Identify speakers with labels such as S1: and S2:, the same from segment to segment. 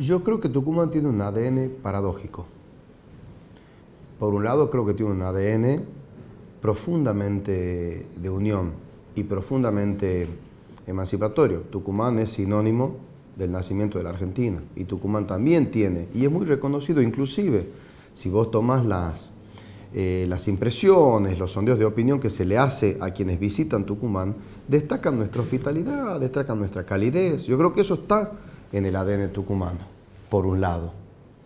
S1: Yo creo que Tucumán tiene un ADN paradójico. Por un lado, creo que tiene un ADN profundamente de unión y profundamente emancipatorio. Tucumán es sinónimo del nacimiento de la Argentina y Tucumán también tiene, y es muy reconocido inclusive, si vos tomás las, eh, las impresiones, los sondeos de opinión que se le hace a quienes visitan Tucumán, destacan nuestra hospitalidad, destacan nuestra calidez. Yo creo que eso está en el ADN tucumano, por un lado,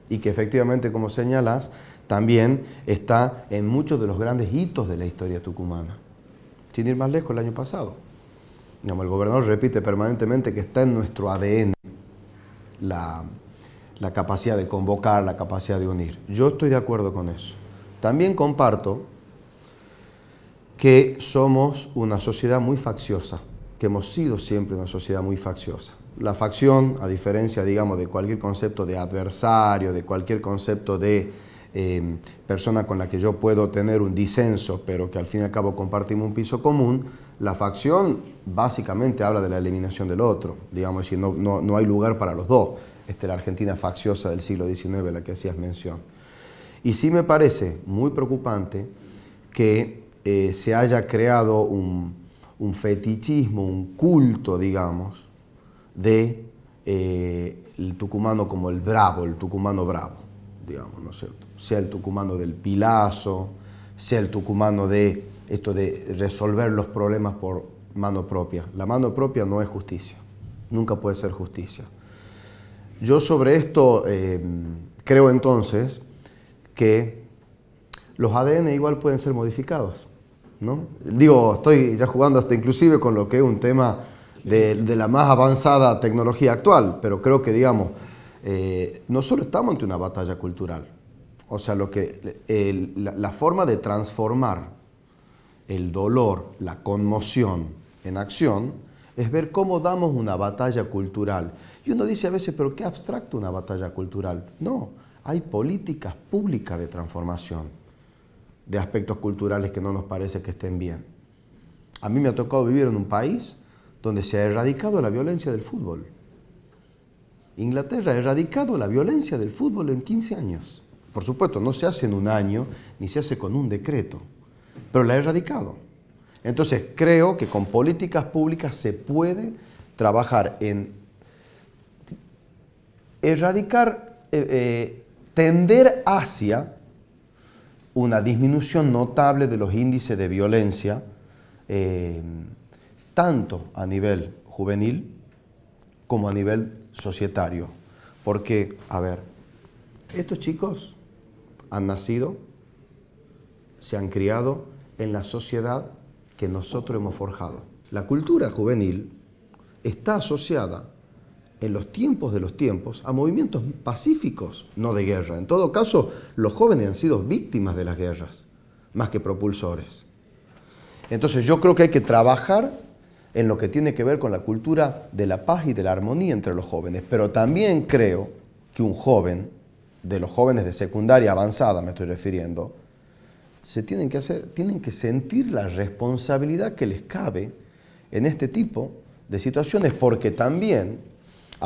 S1: y que efectivamente, como señalas, también está en muchos de los grandes hitos de la historia tucumana. Sin ir más lejos, el año pasado, el gobernador repite permanentemente que está en nuestro ADN la, la capacidad de convocar, la capacidad de unir. Yo estoy de acuerdo con eso. También comparto que somos una sociedad muy facciosa que hemos sido siempre una sociedad muy facciosa. La facción, a diferencia, digamos, de cualquier concepto de adversario, de cualquier concepto de em, persona con la que yo puedo tener un disenso, pero que al fin y al cabo compartimos un piso común, la facción básicamente habla de la eliminación del otro, digamos, no, no, hay lugar para los dos. Esta la Argentina facciosa del siglo XIX, la que hacías mención. Y sí me parece muy preocupante que eh, se haya creado un un fetichismo, un culto, digamos, de eh, el tucumano como el bravo, el tucumano bravo, digamos, ¿no es cierto? Sea el tucumano del pilazo, sea el tucumano de esto de resolver los problemas por mano propia. La mano propia no es justicia, nunca puede ser justicia. Yo sobre esto em, creo entonces que los ADN igual pueden ser modificados. Digo, estoy ya jugando hasta inclusive con lo que es un tema de, la más avanzada tecnología actual, pero creo que, digamos, eh, no solo estamos ante una batalla cultural. O sea, la forma de transformar el dolor, la conmoción en acción, es ver cómo damos una batalla cultural. Y uno dice a veces, pero qué abstracto una batalla cultural. No, hay políticas públicas de transformación de aspectos culturales que no nos parece que estén bien. A mí me ha tocado vivir en un país donde se ha erradicado la violencia del fútbol. Inglaterra ha erradicado la violencia del fútbol en 15 años. Por supuesto, no se hace en un año, ni se hace con un decreto, pero la ha erradicado. Entonces, creo que con políticas públicas se puede trabajar en erradicar, eh, eh, tender hacia una disminución notable de los índices de violencia, eh, tanto a nivel juvenil como a nivel societario. Porque, a ver, estos chicos han nacido, se han criado en la sociedad que nosotros hemos forjado. La cultura juvenil está asociada en los tiempos de los tiempos a movimientos pacíficos, no de guerra. En todo caso, los jóvenes han sido víctimas de las guerras, más que propulsores. Entonces yo creo que hay que trabajar en lo que tiene que ver con la cultura de la paz y de la armonía entre los jóvenes, pero también creo que un joven, de los jóvenes de secundaria avanzada me estoy refiriendo, se tienen que, hacer, tienen que sentir la responsabilidad que les cabe en este tipo de situaciones, porque también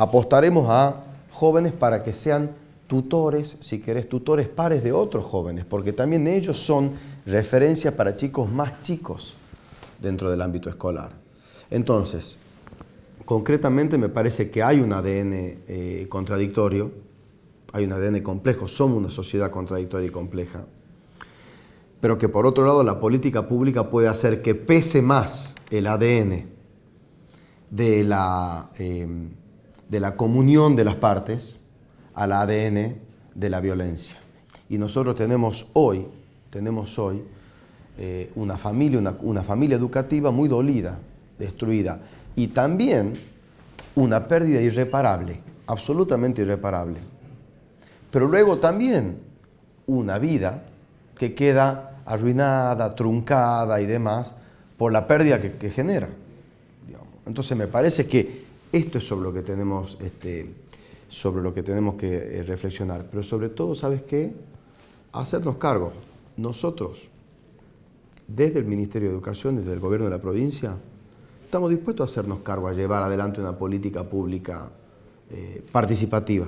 S1: Apostaremos a jóvenes para que sean tutores, si querés, tutores pares de otros jóvenes, porque también ellos son referencia para chicos más chicos dentro del ámbito escolar. Entonces, concretamente me parece que hay un ADN eh, contradictorio, hay un ADN complejo, somos una sociedad contradictoria y compleja, pero que por otro lado la política pública puede hacer que pese más el ADN de la... Eh, de la comunión de las partes al ADN de la violencia. Y nosotros tenemos hoy, tenemos hoy eh, una, familia, una, familia educativa muy dolida, destruida, y también una pérdida irreparable, absolutamente irreparable. Pero luego también una vida que queda arruinada, truncada y demás por la pérdida que genera. Entonces me parece que esto es sobre lo que tenemos, este, sobre lo que, tenemos que eh, reflexionar. Pero sobre todo, ¿sabes qué? Hacernos cargo. Nosotros, desde el Ministerio de Educación, desde el Gobierno de la provincia, estamos dispuestos a hacernos cargo, a llevar adelante una política pública eh, participativa.